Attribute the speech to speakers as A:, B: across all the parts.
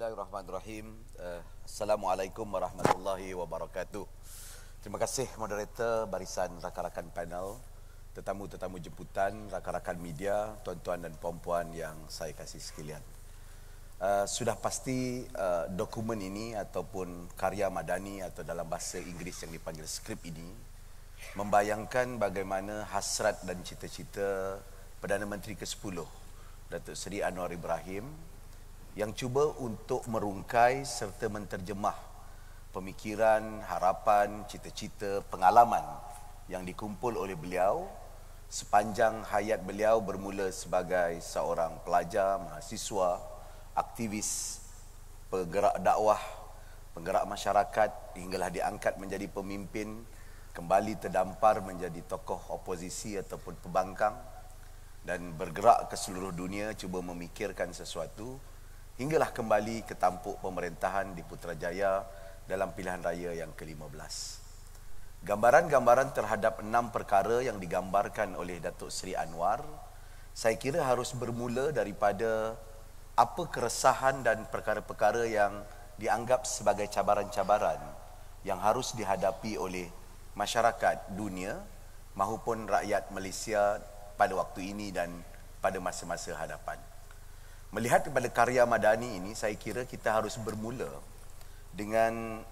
A: Bismillahirrahmanirrahim. Eh, Assalamualaikum warahmatullahi wabarakatuh. Terima kasih moderator barisan rakan-rakan panel, tetamu-tetamu jemputan, rakan-rakan media, tuan-tuan dan puan-puan yang saya kasih sekalian. Uh, sudah pasti uh, dokumen ini ataupun karya madani atau dalam bahasa Inggeris yang dipanggil skrip ini membayangkan bagaimana hasrat dan cita-cita Perdana Menteri ke-10 Datuk Seri Anwar Ibrahim yang cuba untuk merungkai serta menterjemah pemikiran, harapan, cita-cita, pengalaman yang dikumpul oleh beliau sepanjang hayat beliau bermula sebagai seorang pelajar, mahasiswa, aktivis, penggerak dakwah, penggerak masyarakat hinggalah diangkat menjadi pemimpin kembali terdampar menjadi tokoh oposisi ataupun pembangkang dan bergerak ke seluruh dunia cuba memikirkan sesuatu hinggalah kembali ke tampuk pemerintahan di Putrajaya dalam pilihan raya yang ke-15. Gambaran-gambaran terhadap enam perkara yang digambarkan oleh Datuk Seri Anwar saya kira harus bermula daripada apa keresahan dan perkara-perkara yang dianggap sebagai cabaran-cabaran yang harus dihadapi oleh masyarakat dunia maupun rakyat Malaysia pada waktu ini dan pada masa-masa hadapan. Melihat kepada karya Madani ini, saya kira kita harus bermula dengan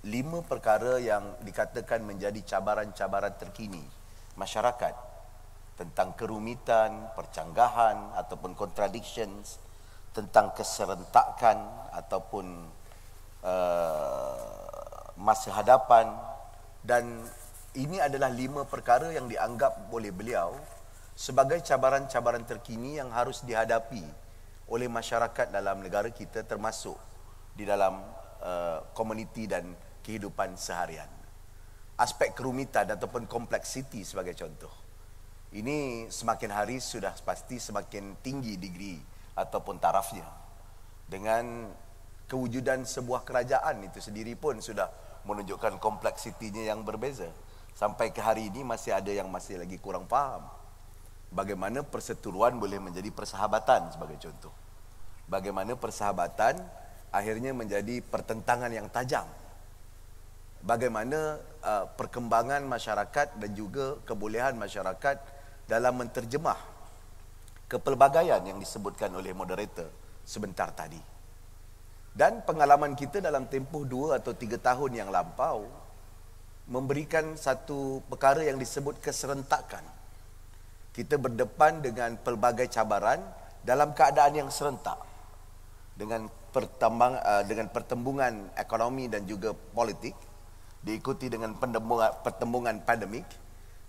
A: lima perkara yang dikatakan menjadi cabaran-cabaran terkini masyarakat tentang kerumitan, percanggahan ataupun contradictions tentang keserentakan ataupun uh, masa hadapan dan ini adalah lima perkara yang dianggap oleh beliau sebagai cabaran-cabaran terkini yang harus dihadapi oleh masyarakat dalam negara kita termasuk di dalam uh, komuniti uh, dan kehidupan seharian. Aspek kerumitan ataupun kompleksiti sebagai contoh. Ini semakin hari sudah pasti semakin tinggi degree ataupun tarafnya. Dengan kewujudan sebuah kerajaan itu sendiri pun sudah menunjukkan kompleksitinya yang berbeza. Sampai ke hari ini masih ada yang masih lagi kurang faham bagaimana perseteruan boleh menjadi persahabatan sebagai contoh. Bagaimana persahabatan akhirnya menjadi pertentangan yang tajam. Bagaimana uh, perkembangan masyarakat dan juga kebolehan masyarakat dalam menterjemah kepelbagaian yang disebutkan oleh moderator sebentar tadi. Dan pengalaman kita dalam tempoh dua atau tiga tahun yang lampau memberikan satu perkara yang disebut keserentakan kita berdepan dengan pelbagai cabaran dalam keadaan yang serentak dengan pertambang eh, dengan pertembungan ekonomi dan juga politik diikuti dengan pertembungan pandemik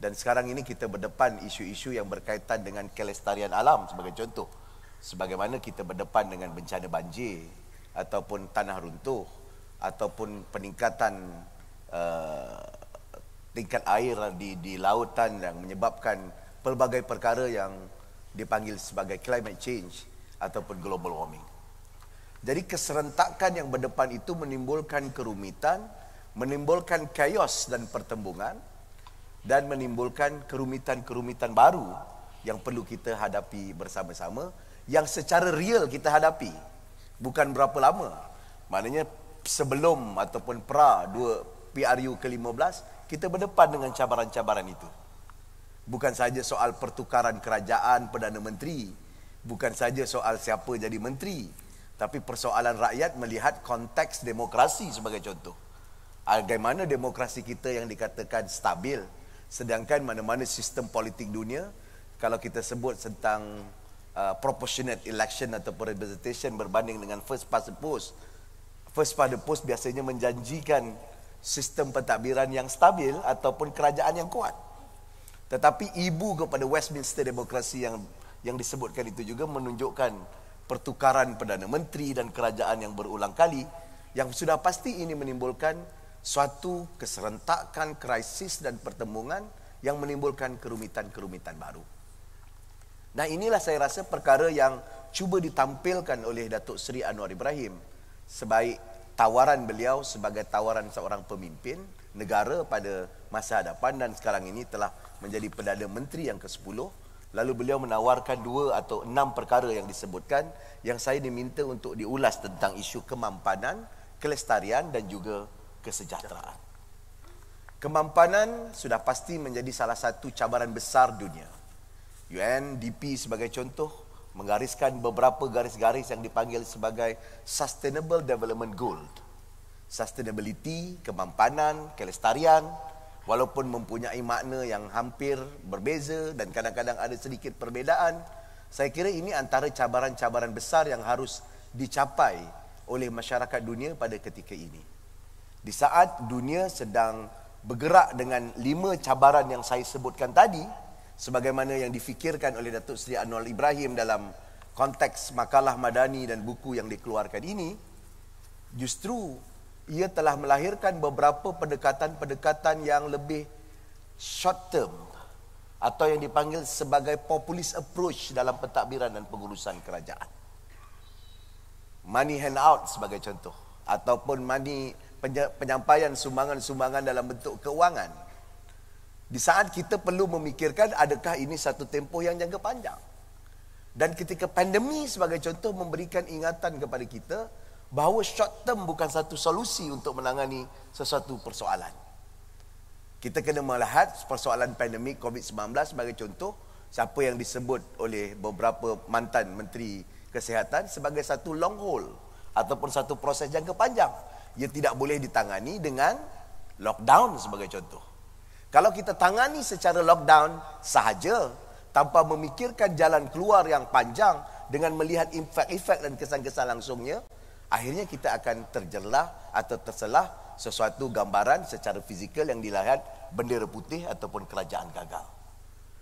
A: dan sekarang ini kita berdepan isu-isu yang berkaitan dengan kelestarian alam sebagai contoh sebagaimana kita berdepan dengan bencana banjir ataupun tanah runtuh ataupun peningkatan uh, tingkat air di di lautan yang menyebabkan pelbagai perkara yang dipanggil sebagai climate change ataupun global warming. Jadi keserentakan yang berdepan itu menimbulkan kerumitan, menimbulkan chaos dan pertembungan dan menimbulkan kerumitan-kerumitan baru yang perlu kita hadapi bersama-sama yang secara real kita hadapi bukan berapa lama. Maknanya sebelum ataupun pra 2 PRU ke-15 kita berdepan dengan cabaran-cabaran itu. Bukan saja soal pertukaran kerajaan Perdana Menteri. Bukan saja soal siapa jadi menteri. Tapi persoalan rakyat melihat konteks demokrasi sebagai contoh. Bagaimana demokrasi kita yang dikatakan stabil. Sedangkan mana-mana sistem politik dunia. Kalau kita sebut tentang uh, proportionate election atau representation berbanding dengan first past the post. First past the post biasanya menjanjikan sistem pentadbiran yang stabil ataupun kerajaan yang kuat. Tetapi ibu kepada Westminster demokrasi yang yang disebutkan itu juga menunjukkan pertukaran Perdana Menteri dan kerajaan yang berulang kali yang sudah pasti ini menimbulkan suatu keserentakan krisis dan pertemuan yang menimbulkan kerumitan-kerumitan baru. Nah inilah saya rasa perkara yang cuba ditampilkan oleh Datuk Seri Anwar Ibrahim sebaik tawaran beliau sebagai tawaran seorang pemimpin negara pada masa hadapan dan sekarang ini telah menjadi Perdana Menteri yang ke-10 lalu beliau menawarkan dua atau enam perkara yang disebutkan yang saya diminta untuk diulas tentang isu kemampanan, kelestarian dan juga kesejahteraan. Kemampanan sudah pasti menjadi salah satu cabaran besar dunia. UNDP sebagai contoh menggariskan beberapa garis-garis yang dipanggil sebagai Sustainable Development Goal. Sustainability, kemampanan, kelestarian, walaupun mempunyai makna yang hampir berbeza dan kadang-kadang ada sedikit perbezaan saya kira ini antara cabaran-cabaran besar yang harus dicapai oleh masyarakat dunia pada ketika ini di saat dunia sedang bergerak dengan lima cabaran yang saya sebutkan tadi sebagaimana yang difikirkan oleh Datuk Seri Anwar Ibrahim dalam konteks makalah madani dan buku yang dikeluarkan ini justru ia telah melahirkan beberapa pendekatan-pendekatan yang lebih short term atau yang dipanggil sebagai populist approach dalam pentadbiran dan pengurusan kerajaan. Money handout sebagai contoh ataupun money penyampaian sumbangan-sumbangan dalam bentuk keuangan. Di saat kita perlu memikirkan adakah ini satu tempoh yang jangka panjang. Dan ketika pandemi sebagai contoh memberikan ingatan kepada kita bahawa short term bukan satu solusi untuk menangani sesuatu persoalan. Kita kena melihat persoalan pandemik COVID-19 sebagai contoh siapa yang disebut oleh beberapa mantan menteri kesihatan sebagai satu long haul ataupun satu proses jangka panjang. Ia tidak boleh ditangani dengan lockdown sebagai contoh. Kalau kita tangani secara lockdown sahaja tanpa memikirkan jalan keluar yang panjang dengan melihat efek-efek dan kesan-kesan langsungnya, akhirnya kita akan terjelah atau terselah sesuatu gambaran secara fizikal yang dilihat bendera putih ataupun kerajaan gagal.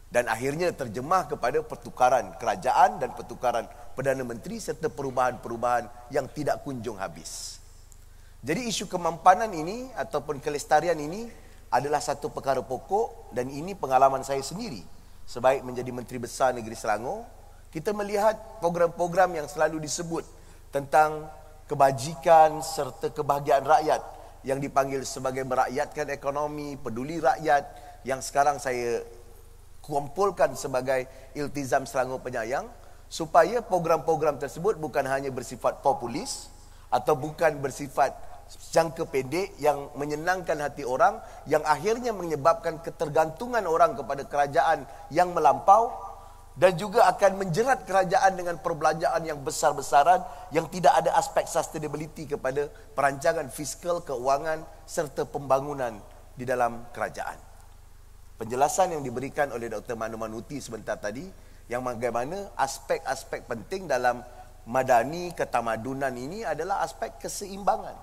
A: Dan akhirnya terjemah kepada pertukaran kerajaan dan pertukaran Perdana Menteri serta perubahan-perubahan yang tidak kunjung habis. Jadi isu kemampanan ini ataupun kelestarian ini adalah satu perkara pokok dan ini pengalaman saya sendiri sebaik menjadi Menteri Besar Negeri Selangor kita melihat program-program yang selalu disebut tentang kebajikan serta kebahagiaan rakyat yang dipanggil sebagai merakyatkan ekonomi, peduli rakyat yang sekarang saya kumpulkan sebagai iltizam Selangor Penyayang supaya program-program tersebut bukan hanya bersifat populis atau bukan bersifat jangka pendek yang menyenangkan hati orang yang akhirnya menyebabkan ketergantungan orang kepada kerajaan yang melampau dan juga akan menjerat kerajaan dengan perbelanjaan yang besar-besaran yang tidak ada aspek sustainability kepada perancangan fiskal, keuangan serta pembangunan di dalam kerajaan. Penjelasan yang diberikan oleh Dr. Manu Manuti sebentar tadi yang bagaimana aspek-aspek penting dalam madani ketamadunan ini adalah aspek keseimbangan.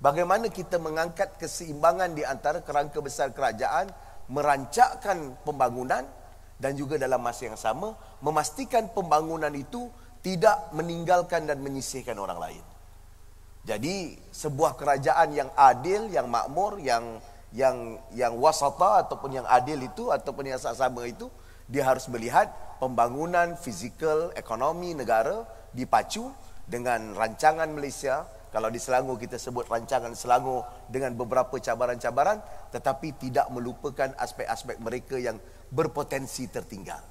A: Bagaimana kita mengangkat keseimbangan di antara kerangka besar kerajaan merancakkan pembangunan dan juga dalam masa yang sama memastikan pembangunan itu tidak meninggalkan dan menyisihkan orang lain. Jadi sebuah kerajaan yang adil, yang makmur, yang yang yang wasata ataupun yang adil itu ataupun yang sama itu dia harus melihat pembangunan fizikal ekonomi negara dipacu dengan rancangan Malaysia, kalau di Selangor kita sebut rancangan Selangor dengan beberapa cabaran-cabaran tetapi tidak melupakan aspek-aspek mereka yang berpotensi tertinggal.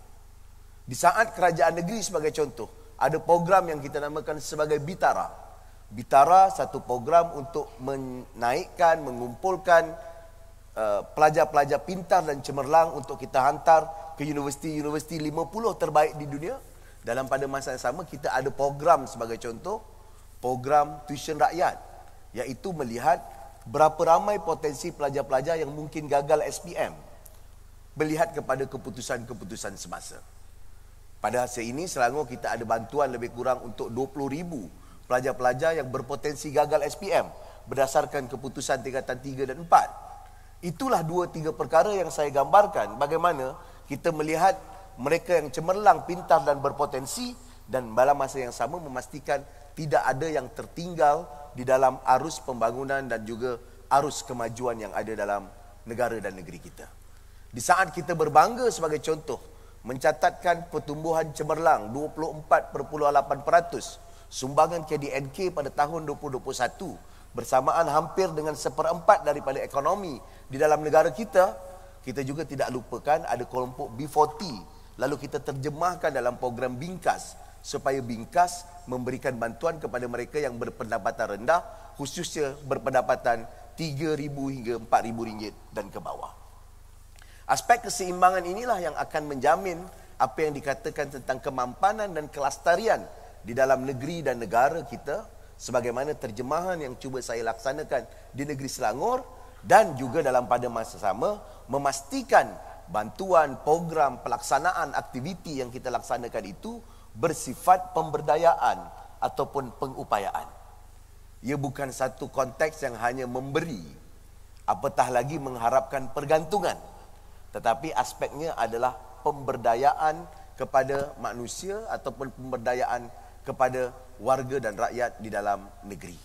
A: Di saat kerajaan negeri sebagai contoh, ada program yang kita namakan sebagai Bitara. Bitara satu program untuk menaikkan, mengumpulkan eh, pelajar-pelajar uh, pintar dan cemerlang untuk kita hantar ke universiti-universiti 50 terbaik di dunia. Dalam pada masa yang sama kita ada program sebagai contoh program tuition rakyat iaitu melihat berapa ramai potensi pelajar-pelajar yang mungkin gagal SPM melihat kepada keputusan-keputusan semasa. Pada hasil ini Selangor kita ada bantuan lebih kurang untuk 20,000 pelajar-pelajar yang berpotensi gagal SPM berdasarkan keputusan tingkatan 3 dan 4. Itulah dua tiga perkara yang saya gambarkan bagaimana kita melihat mereka yang cemerlang, pintar dan berpotensi dan dalam masa yang sama memastikan tidak ada yang tertinggal di dalam arus pembangunan dan juga arus kemajuan yang ada dalam negara dan negeri kita. Di saat kita berbangga sebagai contoh mencatatkan pertumbuhan cemerlang 24.8% sumbangan KDNK pada tahun 2021 bersamaan hampir dengan seperempat daripada ekonomi di dalam negara kita, kita juga tidak lupakan ada kelompok B40 lalu kita terjemahkan dalam program bingkas supaya bingkas memberikan bantuan kepada mereka yang berpendapatan rendah khususnya berpendapatan 3000 hingga 4000 ringgit dan ke bawah. Aspek keseimbangan inilah yang akan menjamin apa yang dikatakan tentang kemampanan dan kelestarian di dalam negeri dan negara kita sebagaimana terjemahan yang cuba saya laksanakan di negeri Selangor dan juga dalam pada masa sama memastikan bantuan program pelaksanaan aktiviti yang kita laksanakan itu bersifat pemberdayaan ataupun pengupayaan. Ia bukan satu konteks yang hanya memberi, apatah lagi mengharapkan pergantungan. Tetapi aspeknya adalah pemberdayaan kepada manusia ataupun pemberdayaan kepada warga dan rakyat di dalam negeri.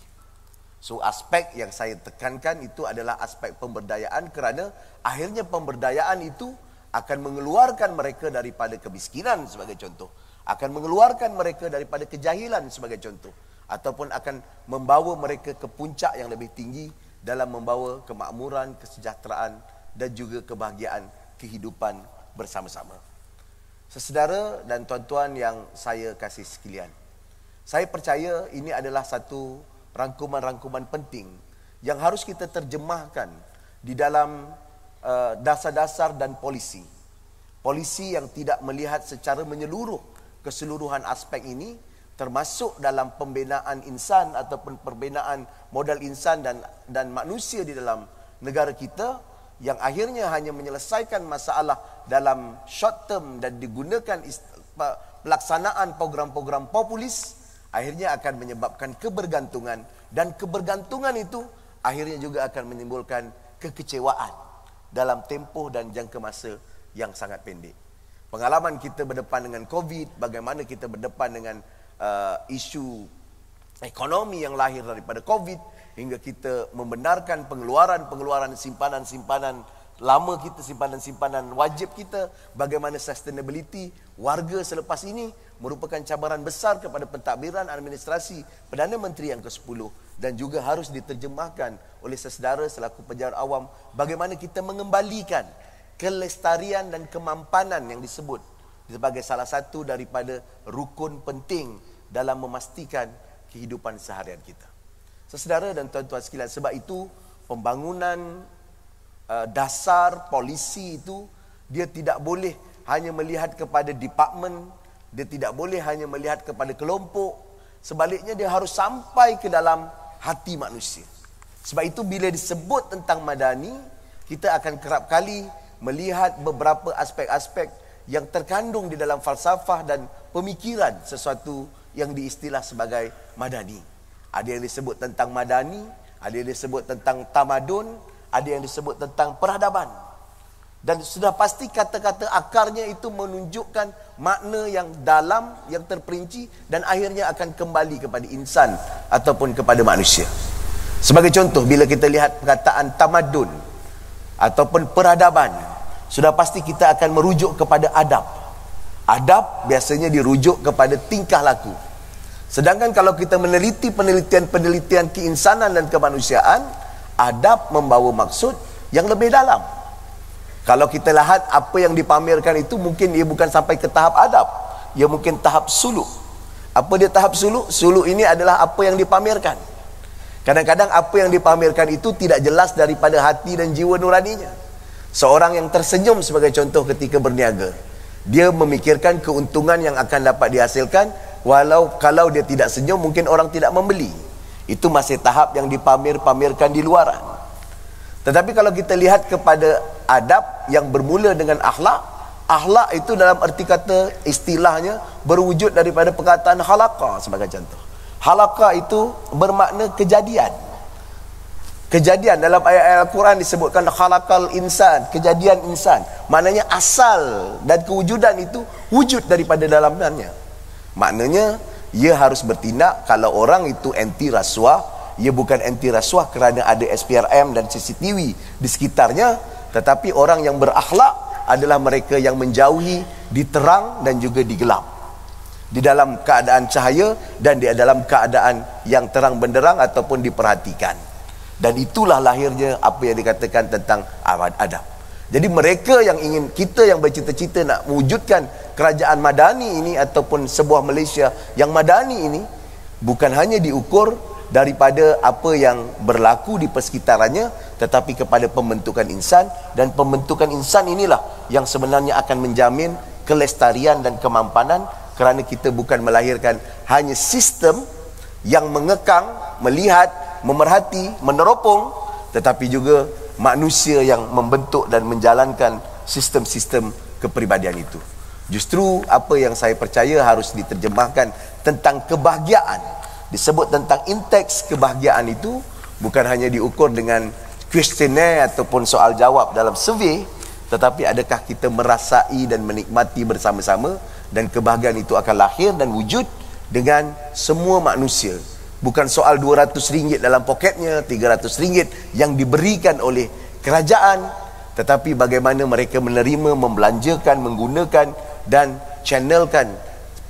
A: So aspek yang saya tekankan itu adalah aspek pemberdayaan kerana akhirnya pemberdayaan itu akan mengeluarkan mereka daripada kemiskinan sebagai contoh akan mengeluarkan mereka daripada kejahilan sebagai contoh ataupun akan membawa mereka ke puncak yang lebih tinggi dalam membawa kemakmuran, kesejahteraan dan juga kebahagiaan kehidupan bersama-sama. Sesedara dan tuan-tuan yang saya kasih sekalian. Saya percaya ini adalah satu rangkuman-rangkuman penting yang harus kita terjemahkan di dalam uh, dasar-dasar dan polisi. Polisi yang tidak melihat secara menyeluruh keseluruhan aspek ini termasuk dalam pembinaan insan ataupun perbinaan modal insan dan dan manusia di dalam negara kita yang akhirnya hanya menyelesaikan masalah dalam short term dan digunakan pelaksanaan program-program populis akhirnya akan menyebabkan kebergantungan dan kebergantungan itu akhirnya juga akan menimbulkan kekecewaan dalam tempoh dan jangka masa yang sangat pendek pengalaman kita berdepan dengan COVID, bagaimana kita berdepan dengan uh, isu ekonomi yang lahir daripada COVID, hingga kita membenarkan pengeluaran-pengeluaran simpanan-simpanan lama kita, simpanan-simpanan wajib kita, bagaimana sustainability warga selepas ini merupakan cabaran besar kepada pentadbiran administrasi Perdana Menteri yang ke-10 dan juga harus diterjemahkan oleh sesedara selaku penjara awam bagaimana kita mengembalikan kelestarian dan kemampanan yang disebut sebagai salah satu daripada rukun penting dalam memastikan kehidupan seharian kita. Sesedara dan tuan-tuan sekalian, sebab itu pembangunan uh, dasar polisi itu dia tidak boleh hanya melihat kepada departemen, dia tidak boleh hanya melihat kepada kelompok, sebaliknya dia harus sampai ke dalam hati manusia. Sebab itu bila disebut tentang madani, kita akan kerap kali melihat beberapa aspek-aspek yang terkandung di dalam falsafah dan pemikiran sesuatu yang diistilah sebagai madani. Ada yang disebut tentang madani, ada yang disebut tentang tamadun, ada yang disebut tentang peradaban. Dan sudah pasti kata-kata akarnya itu menunjukkan makna yang dalam, yang terperinci dan akhirnya akan kembali kepada insan ataupun kepada manusia. Sebagai contoh, bila kita lihat perkataan tamadun, ataupun peradaban sudah pasti kita akan merujuk kepada adab adab biasanya dirujuk kepada tingkah laku sedangkan kalau kita meneliti penelitian-penelitian keinsanan dan kemanusiaan adab membawa maksud yang lebih dalam kalau kita lihat apa yang dipamerkan itu mungkin ia bukan sampai ke tahap adab ia mungkin tahap suluk apa dia tahap suluk? suluk ini adalah apa yang dipamerkan Kadang-kadang apa yang dipamerkan itu tidak jelas daripada hati dan jiwa nuraninya. Seorang yang tersenyum sebagai contoh ketika berniaga. Dia memikirkan keuntungan yang akan dapat dihasilkan walau kalau dia tidak senyum mungkin orang tidak membeli. Itu masih tahap yang dipamer-pamerkan di luaran. Tetapi kalau kita lihat kepada adab yang bermula dengan akhlak, akhlak itu dalam erti kata istilahnya berwujud daripada perkataan halaqah sebagai contoh. Halaqa itu bermakna kejadian. Kejadian dalam ayat-ayat Al-Quran disebutkan halakal insan, kejadian insan. Maknanya asal dan kewujudan itu wujud daripada dalamnya. Maknanya ia harus bertindak kalau orang itu anti rasuah, ia bukan anti rasuah kerana ada SPRM dan CCTV di sekitarnya, tetapi orang yang berakhlak adalah mereka yang menjauhi di terang dan juga di gelap di dalam keadaan cahaya dan di dalam keadaan yang terang benderang ataupun diperhatikan dan itulah lahirnya apa yang dikatakan tentang Adam jadi mereka yang ingin kita yang bercita-cita nak wujudkan kerajaan madani ini ataupun sebuah Malaysia yang madani ini bukan hanya diukur daripada apa yang berlaku di persekitarannya tetapi kepada pembentukan insan dan pembentukan insan inilah yang sebenarnya akan menjamin kelestarian dan kemampanan kerana kita bukan melahirkan hanya sistem yang mengekang, melihat, memerhati, meneropong tetapi juga manusia yang membentuk dan menjalankan sistem-sistem kepribadian itu. Justru apa yang saya percaya harus diterjemahkan tentang kebahagiaan. Disebut tentang indeks kebahagiaan itu bukan hanya diukur dengan questionnaire ataupun soal jawab dalam survey tetapi adakah kita merasai dan menikmati bersama-sama dan kebahagiaan itu akan lahir dan wujud dengan semua manusia bukan soal 200 ringgit dalam poketnya 300 ringgit yang diberikan oleh kerajaan tetapi bagaimana mereka menerima membelanjakan menggunakan dan channelkan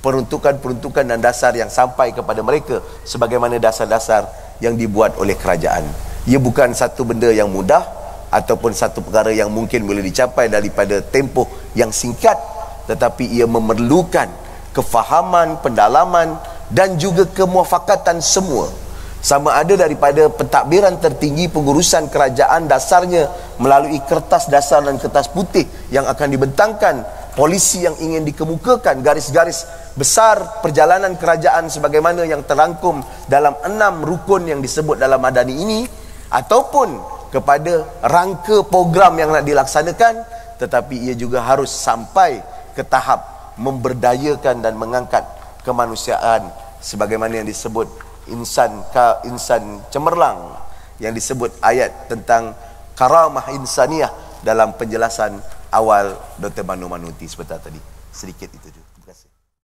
A: peruntukan-peruntukan dan dasar yang sampai kepada mereka sebagaimana dasar-dasar yang dibuat oleh kerajaan ia bukan satu benda yang mudah ataupun satu perkara yang mungkin boleh dicapai daripada tempoh yang singkat tetapi ia memerlukan kefahaman, pendalaman dan juga kemuafakatan semua sama ada daripada pentadbiran tertinggi pengurusan kerajaan dasarnya melalui kertas dasar dan kertas putih yang akan dibentangkan polisi yang ingin dikemukakan garis-garis besar perjalanan kerajaan sebagaimana yang terangkum dalam enam rukun yang disebut dalam madani ini ataupun kepada rangka program yang nak dilaksanakan tetapi ia juga harus sampai ke tahap memberdayakan dan mengangkat kemanusiaan sebagaimana yang disebut insan ka insan cemerlang yang disebut ayat tentang karamah insaniah dalam penjelasan awal Dr. Manu Manuti sebentar tadi sedikit itu juga.